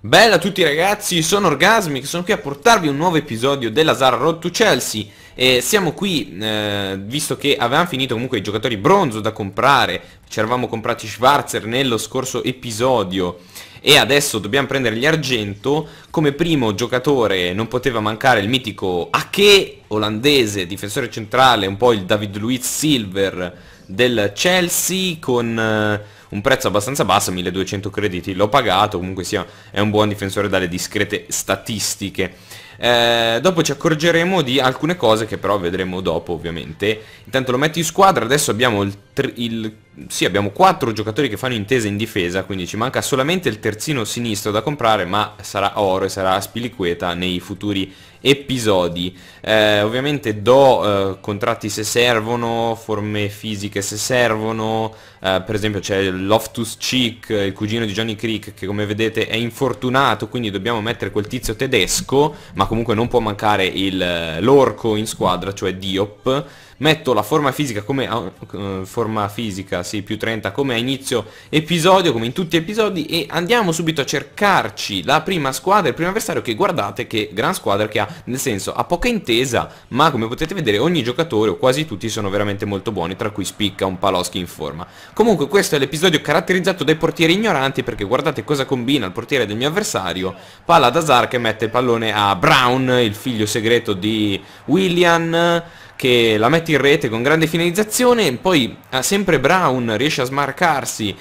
Bella a tutti ragazzi, sono Orgasmic, sono qui a portarvi un nuovo episodio della Zara Road to Chelsea e siamo qui, eh, visto che avevamo finito comunque i giocatori bronzo da comprare Ci eravamo comprati Schwarzer nello scorso episodio e adesso dobbiamo prendere gli argento Come primo giocatore non poteva mancare il mitico Ake, olandese, difensore centrale, un po' il David Luiz Silver del Chelsea con... Eh, un prezzo abbastanza basso, 1200 crediti l'ho pagato, comunque sia è un buon difensore dalle discrete statistiche. Eh, dopo ci accorgeremo di alcune cose che però vedremo dopo ovviamente. Intanto lo metto in squadra, adesso abbiamo il, il sì, abbiamo quattro giocatori che fanno intesa in difesa, quindi ci manca solamente il terzino sinistro da comprare, ma sarà oro e sarà spiliqueta nei futuri episodi. Eh, ovviamente do eh, contratti se servono, forme fisiche se servono, eh, per esempio c'è Loftus Cheek, il cugino di Johnny Creek, che come vedete è infortunato, quindi dobbiamo mettere quel tizio tedesco, ma comunque non può mancare eh, l'orco in squadra, cioè Diop metto la forma fisica come uh, forma fisica, sì, più 30 come a inizio episodio, come in tutti gli episodi e andiamo subito a cercarci la prima squadra, il primo avversario che guardate che gran squadra che ha, nel senso ha poca intesa, ma come potete vedere ogni giocatore o quasi tutti sono veramente molto buoni, tra cui spicca un Paloschi in forma. Comunque questo è l'episodio caratterizzato dai portieri ignoranti perché guardate cosa combina il portiere del mio avversario, palla ad Azar che mette il pallone a Brown, il figlio segreto di William che la mette in rete con grande finalizzazione, poi ha ah, sempre Brown, riesce a smarcarsi,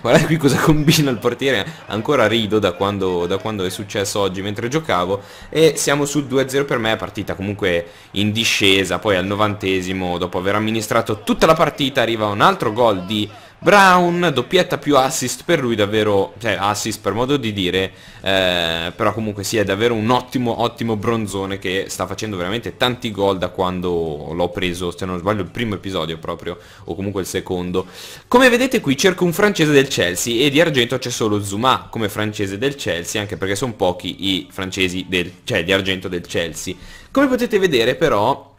guardate qui cosa combina il portiere, ancora rido da quando, da quando è successo oggi mentre giocavo, e siamo sul 2-0 per me, partita comunque in discesa, poi al novantesimo, dopo aver amministrato tutta la partita, arriva un altro gol di Brown, doppietta più assist per lui davvero, cioè assist per modo di dire, eh, però comunque sì è davvero un ottimo, ottimo bronzone che sta facendo veramente tanti gol da quando l'ho preso, se non sbaglio il primo episodio proprio, o comunque il secondo. Come vedete qui cerco un francese del Chelsea e di argento c'è solo Zuma come francese del Chelsea, anche perché sono pochi i francesi del, cioè di argento del Chelsea. Come potete vedere però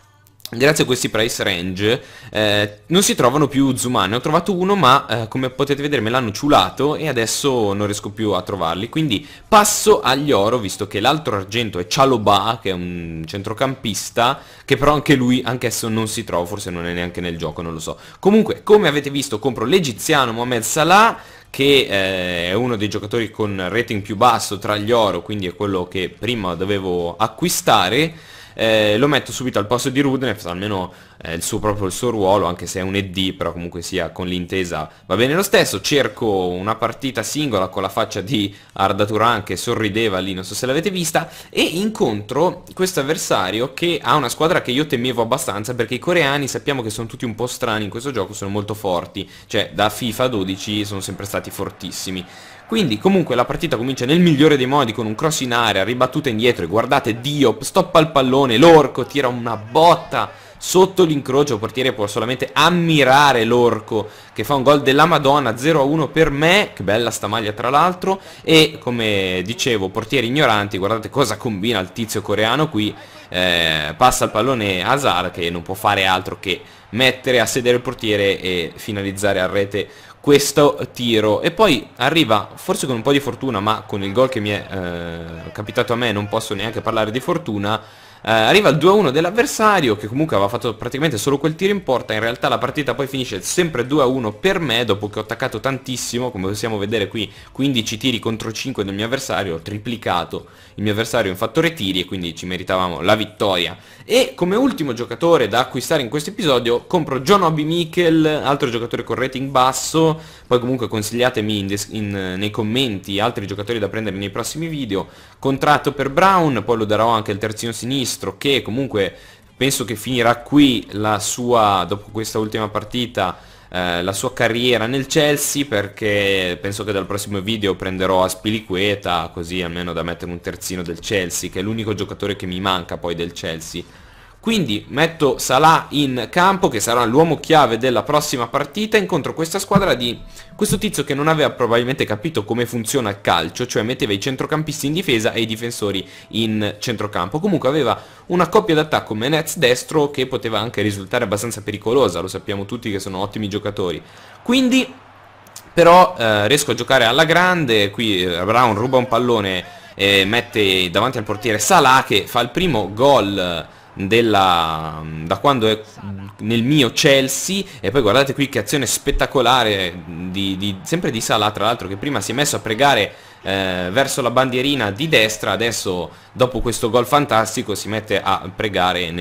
Grazie a questi price range eh, non si trovano più zoom ne ho trovato uno ma eh, come potete vedere me l'hanno ciulato e adesso non riesco più a trovarli, quindi passo agli oro visto che l'altro argento è Chaloba che è un centrocampista che però anche lui, anch'esso non si trova, forse non è neanche nel gioco, non lo so. Comunque come avete visto compro l'egiziano Mohamed Salah che eh, è uno dei giocatori con rating più basso tra gli oro, quindi è quello che prima dovevo acquistare eh, lo metto subito al posto di Rudnev, almeno eh, il suo, proprio il suo ruolo, anche se è un ED, però comunque sia con l'intesa va bene lo stesso. Cerco una partita singola con la faccia di Arda Turan che sorrideva lì, non so se l'avete vista, e incontro questo avversario che ha una squadra che io temevo abbastanza perché i coreani sappiamo che sono tutti un po' strani in questo gioco, sono molto forti, cioè da FIFA 12 sono sempre stati fortissimi. Quindi comunque la partita comincia nel migliore dei modi con un cross in area, ribattuta indietro e guardate Dio, stoppa il pallone, l'orco tira una botta sotto l'incrocio, portiere può solamente ammirare l'orco che fa un gol della Madonna 0-1 per me, che bella sta maglia tra l'altro e come dicevo portieri ignoranti, guardate cosa combina il tizio coreano qui, eh, passa il pallone a Hazard che non può fare altro che mettere a sedere il portiere e finalizzare a rete questo tiro e poi arriva forse con un po' di fortuna ma con il gol che mi è eh, capitato a me non posso neanche parlare di fortuna eh, arriva il 2-1 dell'avversario che comunque aveva fatto praticamente solo quel tiro in porta, in realtà la partita poi finisce sempre 2-1 per me dopo che ho attaccato tantissimo, come possiamo vedere qui 15 tiri contro 5 del mio avversario, ho triplicato il mio avversario in fattore tiri e quindi ci meritavamo la vittoria. E come ultimo giocatore da acquistare in questo episodio compro John Obi Mikkel, altro giocatore con rating basso, poi comunque consigliatemi in in, nei commenti altri giocatori da prendere nei prossimi video, contratto per Brown, poi lo darò anche al terzino sinistro, sinistro che comunque penso che finirà qui la sua, dopo questa ultima partita, eh, la sua carriera nel Chelsea perché penso che dal prossimo video prenderò Aspiliqueta così almeno da mettere un terzino del Chelsea che è l'unico giocatore che mi manca poi del Chelsea quindi metto Salah in campo che sarà l'uomo chiave della prossima partita incontro questa squadra di questo tizio che non aveva probabilmente capito come funziona il calcio, cioè metteva i centrocampisti in difesa e i difensori in centrocampo. Comunque aveva una coppia d'attacco Menez destro che poteva anche risultare abbastanza pericolosa, lo sappiamo tutti che sono ottimi giocatori. Quindi però eh, riesco a giocare alla grande, qui eh, Brown ruba un pallone e mette davanti al portiere Salah che fa il primo gol della, da quando è nel mio Chelsea e poi guardate qui che azione spettacolare di, di, sempre di Salah tra l'altro che prima si è messo a pregare eh, verso la bandierina di destra adesso dopo questo gol fantastico si mette a pregare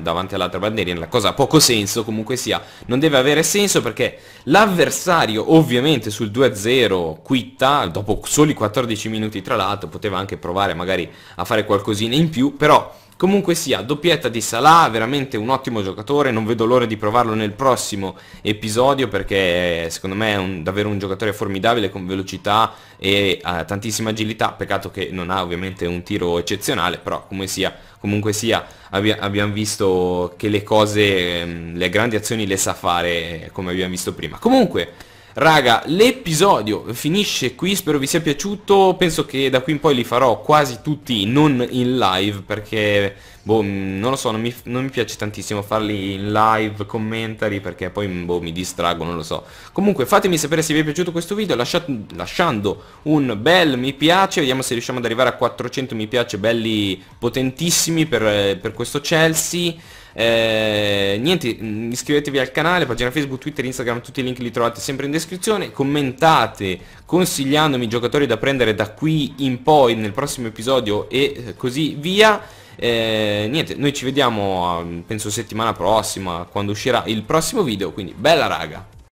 davanti all'altra bandierina la cosa ha poco senso comunque sia non deve avere senso perché l'avversario ovviamente sul 2-0 quitta dopo soli 14 minuti tra l'altro poteva anche provare magari a fare qualcosina in più però Comunque sia, doppietta di Salah, veramente un ottimo giocatore, non vedo l'ora di provarlo nel prossimo episodio perché secondo me è un, davvero un giocatore formidabile con velocità e uh, tantissima agilità, peccato che non ha ovviamente un tiro eccezionale, però come sia, comunque sia abbia, abbiamo visto che le cose, ehm, le grandi azioni le sa fare come abbiamo visto prima. Comunque... Raga, l'episodio finisce qui, spero vi sia piaciuto, penso che da qui in poi li farò quasi tutti non in live perché, boh, non lo so, non mi, non mi piace tantissimo farli in live, commentari perché poi, boh, mi distrago, non lo so. Comunque fatemi sapere se vi è piaciuto questo video lasciate, lasciando un bel mi piace, vediamo se riusciamo ad arrivare a 400 mi piace belli potentissimi per, per questo Chelsea. Eh, niente, mm, iscrivetevi al canale, pagina Facebook, Twitter, Instagram, tutti i link li trovate sempre in descrizione. Commentate consigliandomi giocatori da prendere da qui in poi nel prossimo episodio e eh, così via. Eh, niente, noi ci vediamo mm, penso settimana prossima quando uscirà il prossimo video, quindi bella raga!